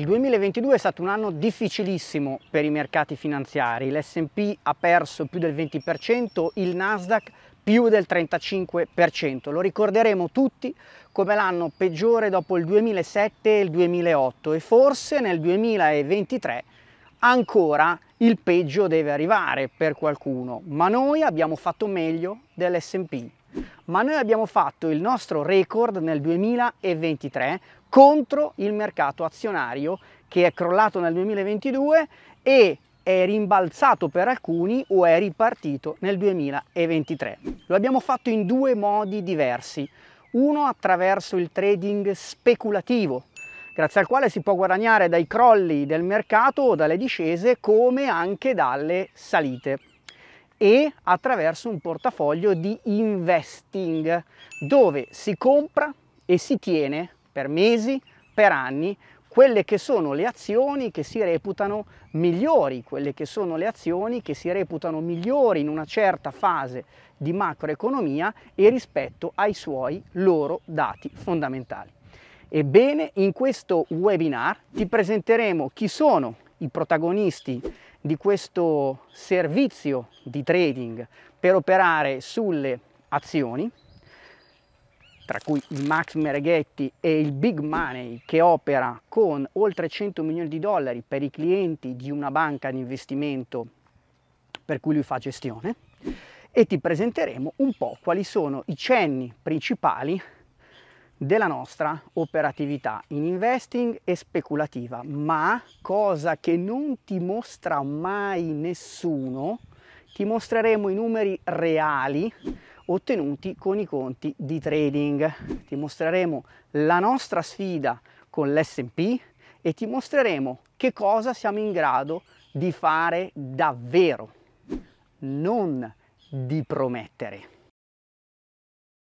Il 2022 è stato un anno difficilissimo per i mercati finanziari, l'SP ha perso più del 20%, il Nasdaq più del 35%. Lo ricorderemo tutti come l'anno peggiore dopo il 2007 e il 2008 e forse nel 2023 ancora il peggio deve arrivare per qualcuno, ma noi abbiamo fatto meglio dell'SP. Ma noi abbiamo fatto il nostro record nel 2023 contro il mercato azionario che è crollato nel 2022 e è rimbalzato per alcuni o è ripartito nel 2023. Lo abbiamo fatto in due modi diversi. Uno attraverso il trading speculativo, grazie al quale si può guadagnare dai crolli del mercato o dalle discese come anche dalle salite e attraverso un portafoglio di investing dove si compra e si tiene per mesi, per anni quelle che sono le azioni che si reputano migliori, quelle che sono le azioni che si reputano migliori in una certa fase di macroeconomia e rispetto ai suoi loro dati fondamentali. Ebbene, in questo webinar ti presenteremo chi sono i protagonisti di questo servizio di trading per operare sulle azioni, tra cui il Max Mereghetti e il Big Money che opera con oltre 100 milioni di dollari per i clienti di una banca di investimento per cui lui fa gestione e ti presenteremo un po' quali sono i cenni principali della nostra operatività in investing e speculativa, ma cosa che non ti mostra mai nessuno, ti mostreremo i numeri reali ottenuti con i conti di trading. Ti mostreremo la nostra sfida con l'SP e ti mostreremo che cosa siamo in grado di fare davvero, non di promettere.